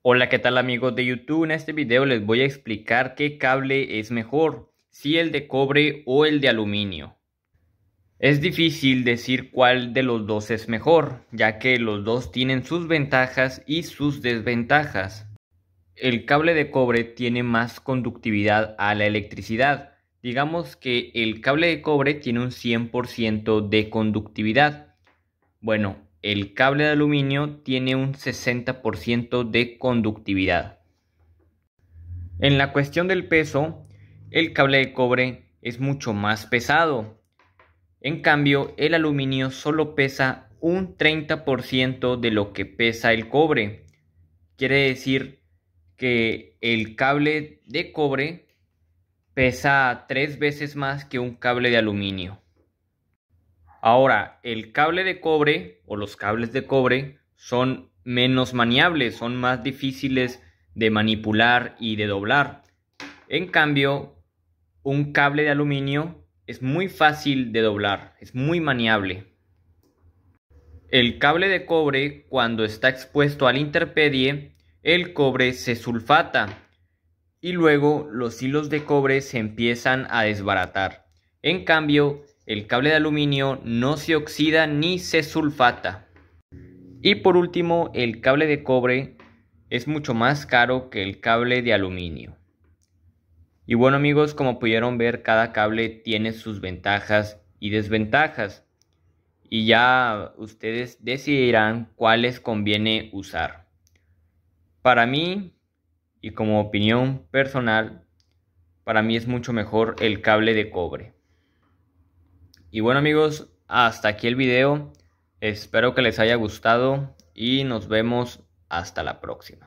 Hola, ¿qué tal amigos de YouTube? En este video les voy a explicar qué cable es mejor, si el de cobre o el de aluminio. Es difícil decir cuál de los dos es mejor, ya que los dos tienen sus ventajas y sus desventajas. El cable de cobre tiene más conductividad a la electricidad. Digamos que el cable de cobre tiene un 100% de conductividad. Bueno, el cable de aluminio tiene un 60% de conductividad. En la cuestión del peso, el cable de cobre es mucho más pesado. En cambio, el aluminio solo pesa un 30% de lo que pesa el cobre. Quiere decir que el cable de cobre pesa tres veces más que un cable de aluminio. Ahora, el cable de cobre o los cables de cobre son menos maniables, son más difíciles de manipular y de doblar. En cambio, un cable de aluminio es muy fácil de doblar, es muy maniable. El cable de cobre, cuando está expuesto al interpedie, el cobre se sulfata y luego los hilos de cobre se empiezan a desbaratar. En cambio, el cable de aluminio no se oxida ni se sulfata. Y por último, el cable de cobre es mucho más caro que el cable de aluminio. Y bueno amigos, como pudieron ver, cada cable tiene sus ventajas y desventajas. Y ya ustedes decidirán cuáles conviene usar. Para mí, y como opinión personal, para mí es mucho mejor el cable de cobre. Y bueno amigos, hasta aquí el video. Espero que les haya gustado y nos vemos hasta la próxima.